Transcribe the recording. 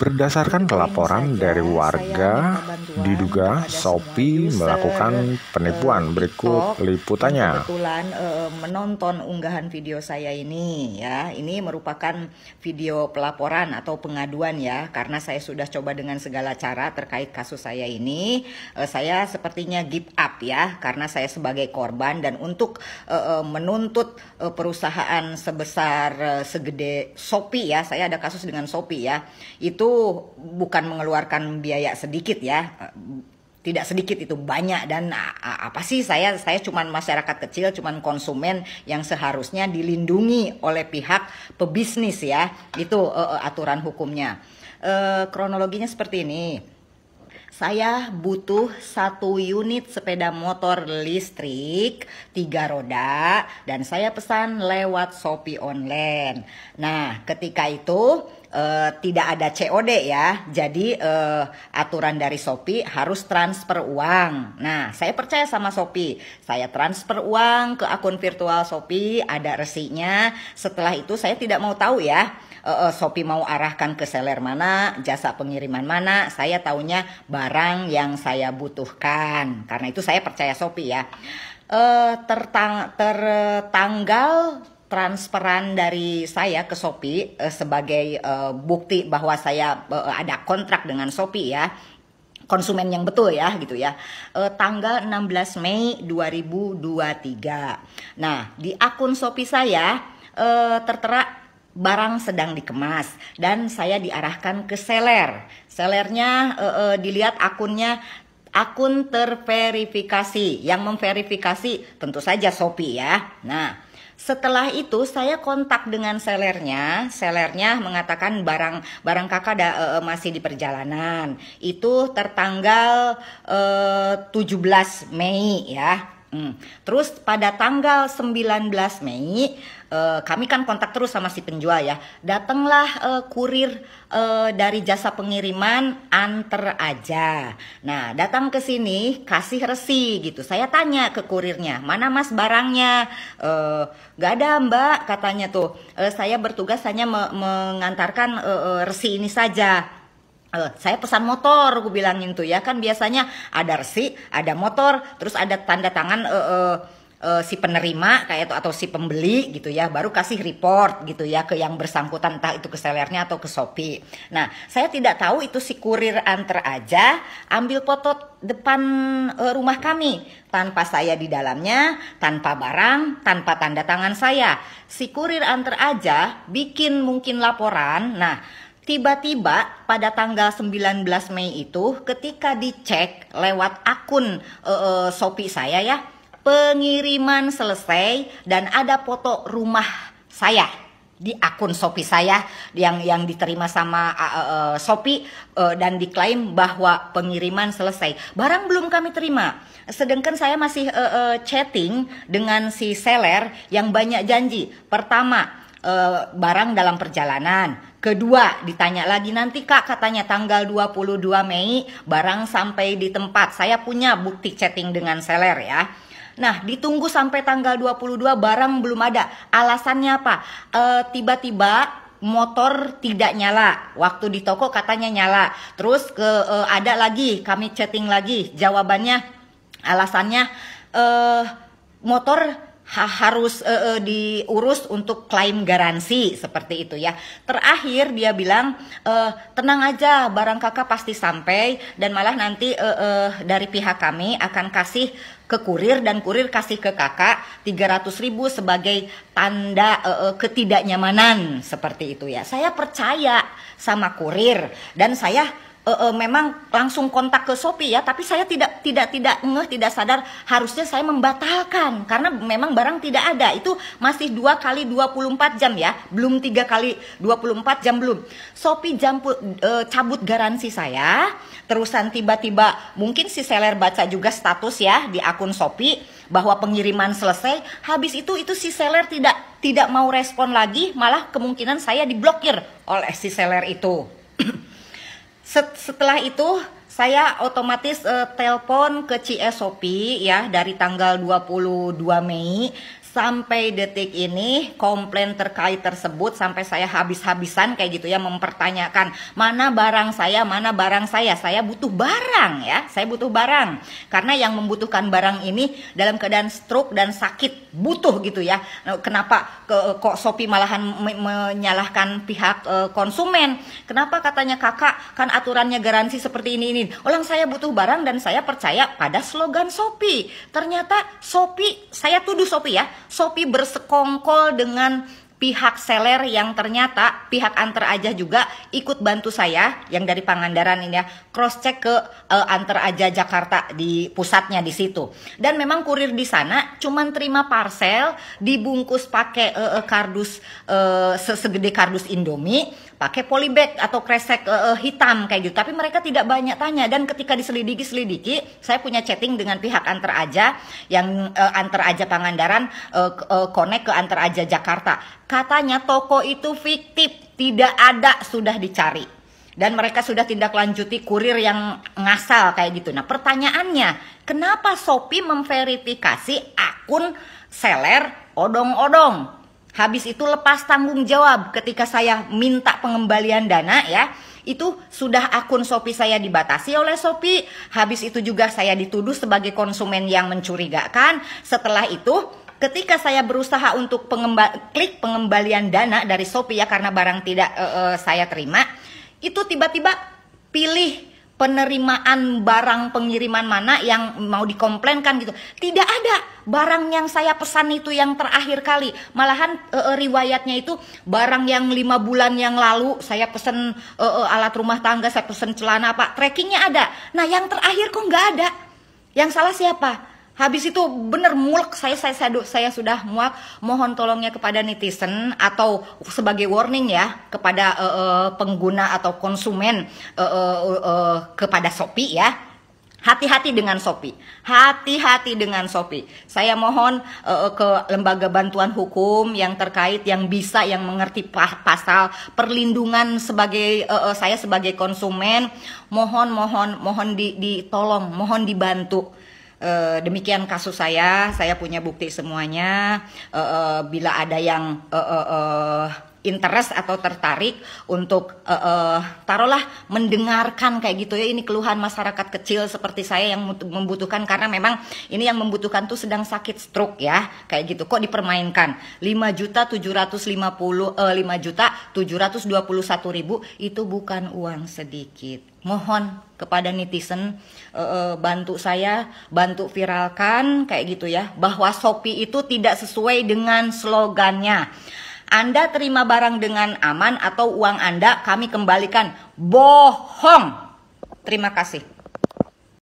Berdasarkan laporan dari warga, diduga Sopi melakukan penipuan. Eh, Berikut liputannya. Kebetulan eh, menonton unggahan video saya ini ya. Ini merupakan video pelaporan atau pengaduan ya karena saya sudah coba dengan segala cara terkait kasus saya ini. Eh, saya sepertinya give up ya karena saya sebagai korban dan untuk menuntut perusahaan sebesar segede Sopi ya. Saya ada kasus dengan Sopi ya. Itu bukan mengeluarkan biaya sedikit ya tidak sedikit itu banyak dan apa sih saya saya cuman masyarakat kecil cuman konsumen yang seharusnya dilindungi oleh pihak pebisnis ya itu uh, aturan hukumnya uh, kronologinya seperti ini saya butuh satu unit sepeda motor listrik tiga roda dan saya pesan lewat Shopee online nah ketika itu uh, tidak ada COD ya. Jadi uh, aturan dari Shopee harus transfer uang. Nah, saya percaya sama Shopee. Saya transfer uang ke akun virtual Shopee, ada resinya. Setelah itu saya tidak mau tahu ya uh, Shopee mau arahkan ke seller mana, jasa pengiriman mana. Saya tahunya barang yang saya butuhkan. Karena itu saya percaya Shopee ya. Uh, tertang tertanggal transferan dari saya ke Shopee uh, sebagai uh, bukti bahwa saya uh, ada kontrak dengan Shopee ya konsumen yang betul ya gitu ya e, tanggal 16 Mei 2023 nah di akun Shopee saya e, tertera barang sedang dikemas dan saya diarahkan ke seller sellernya e, e, dilihat akunnya akun terverifikasi yang memverifikasi tentu saja Shopee ya nah setelah itu saya kontak dengan sellernya. Sellernya mengatakan barang barang kakak da, e, eh, eh, masih di perjalanan. Itu tertanggal e, eh, 17 Mei ya. Hmm. Terus pada tanggal 19 Mei uh, kami kan kontak terus sama si penjual ya. Datanglah uh, kurir uh, dari jasa pengiriman anter aja. Nah, datang ke sini kasih resi gitu. Saya tanya ke kurirnya, "Mana Mas barangnya?" Uh, gak ada, Mbak," katanya tuh. Uh, saya bertugas hanya me mengantarkan uh, uh, resi ini saja." Eh, saya pesan motor gue bilangin tuh ya kan biasanya ada resi ada motor terus ada tanda tangan uh, uh, uh, si penerima kayak itu atau si pembeli gitu ya baru kasih report gitu ya ke yang bersangkutan entah itu ke sellernya atau ke Shopee. Nah, saya tidak tahu itu si kurir antar aja ambil foto depan uh, rumah kami tanpa saya di dalamnya, tanpa barang, tanpa tanda tangan saya. Si kurir antar aja bikin mungkin laporan. Nah, Tiba-tiba pada tanggal 19 Mei itu ketika dicek lewat akun uh, uh, Shopee saya ya, pengiriman selesai dan ada foto rumah saya di akun Shopee saya yang yang diterima sama uh, uh, Shopee uh, dan diklaim bahwa pengiriman selesai. Barang belum kami terima. Sedangkan saya masih uh, uh, chatting dengan si seller yang banyak janji. Pertama, e, barang dalam perjalanan. Kedua, ditanya lagi nanti Kak katanya tanggal 22 Mei barang sampai di tempat. Saya punya bukti chatting dengan seller ya. Nah, ditunggu sampai tanggal 22 barang belum ada. Alasannya apa? Eh, tiba-tiba e, motor tidak nyala waktu di toko katanya nyala terus ke uh, ada lagi kami chatting lagi jawabannya alasannya uh, motor ha harus uh, uh, diurus untuk klaim garansi seperti itu ya. Terakhir dia bilang uh, tenang aja barang kakak pasti sampai dan malah nanti uh, uh, dari pihak kami akan kasih ke kurir dan kurir kasih ke kakak 300 ribu sebagai tanda uh, ketidaknyamanan seperti itu ya. Saya percaya sama kurir dan saya uh, uh, memang langsung kontak ke Shopee ya, tapi saya tidak tidak tidak ngeh, tidak sadar harusnya saya membatalkan karena memang barang tidak ada. Itu masih 2 kali 24 jam ya, belum 3 kali 24 jam belum. Shopee jam uh, cabut garansi saya. Terusan tiba-tiba mungkin si seller baca juga status ya di akun Shopee bahwa pengiriman selesai. Habis itu itu si seller tidak tidak mau respon lagi, malah kemungkinan saya diblokir oleh si seller itu. Set, setelah itu saya otomatis uh, telepon ke CS Shopee ya dari tanggal 22 Mei sampai detik ini komplain terkait tersebut sampai saya habis-habisan kayak gitu ya mempertanyakan mana barang saya, mana barang saya. Saya butuh barang ya, saya butuh barang. Karena yang membutuhkan barang ini dalam keadaan stroke dan sakit, butuh gitu ya. Nah, kenapa ke, kok sopi malahan me menyalahkan pihak e, konsumen? Kenapa katanya Kakak kan aturannya garansi seperti ini ini. Orang saya butuh barang dan saya percaya pada slogan sopi Ternyata sopi saya tuduh sopi ya Shopee bersekongkol dengan pihak seller yang ternyata pihak antar aja juga ikut bantu saya yang dari Pangandaran ini ya cross check ke uh, antar aja Jakarta di pusatnya di situ dan memang kurir di sana cuman terima parcel dibungkus pakai uh, kardus uh, segede kardus Indomie pakai polybag atau kresek uh, hitam kayak gitu. Tapi mereka tidak banyak tanya dan ketika diselidiki selidiki, saya punya chatting dengan pihak antar aja yang uh, antar aja Pangandaran uh, uh, connect ke antar aja Jakarta. Katanya toko itu fiktif, tidak ada sudah dicari. Dan mereka sudah tindak lanjuti kurir yang ngasal kayak gitu. Nah pertanyaannya, kenapa Shopee memverifikasi akun seller odong-odong? Habis itu lepas tanggung jawab ketika saya minta pengembalian dana ya. Itu sudah akun Shopee saya dibatasi oleh Shopee. Habis itu juga saya dituduh sebagai konsumen yang mencurigakan. Setelah itu ketika saya berusaha untuk pengemba klik pengembalian dana dari Shopee ya karena barang tidak uh, uh, saya terima, itu tiba-tiba pilih penerimaan barang pengiriman mana yang mau dikomplainkan gitu. Tidak ada barang yang saya pesan itu yang terakhir kali. Malahan e, e, riwayatnya itu barang yang lima bulan yang lalu saya pesan e, eh, e, eh, alat rumah tangga, saya pesan celana pak, trackingnya ada. Nah yang terakhir kok nggak ada. Yang salah siapa? Habis itu bener mulek saya saya saya, saya sudah muak mohon tolongnya kepada netizen atau sebagai warning ya kepada uh, uh, pengguna atau konsumen uh, uh, uh, kepada Shopee ya. Hati-hati dengan Shopee. Hati-hati dengan Shopee. Saya mohon uh, ke lembaga bantuan hukum yang terkait yang bisa yang mengerti pasal perlindungan sebagai uh, saya sebagai konsumen, mohon mohon mohon di ditolong, mohon dibantu Eh, demikian kasus saya, saya punya bukti semuanya. Uh, uh, bila ada yang uh, uh, uh, interest atau tertarik untuk uh, uh, taruhlah mendengarkan kayak gitu ya ini keluhan masyarakat kecil seperti saya yang membutuhkan karena memang ini yang membutuhkan tuh sedang sakit stroke ya kayak gitu kok dipermainkan 5 juta 750 uh, 5 juta 721 ribu itu bukan uang sedikit mohon kepada netizen uh, uh, bantu saya bantu viralkan kayak gitu ya bahwa Shopee itu tidak sesuai dengan slogannya anda terima barang dengan aman atau uang Anda kami kembalikan. Bohong. Terima kasih.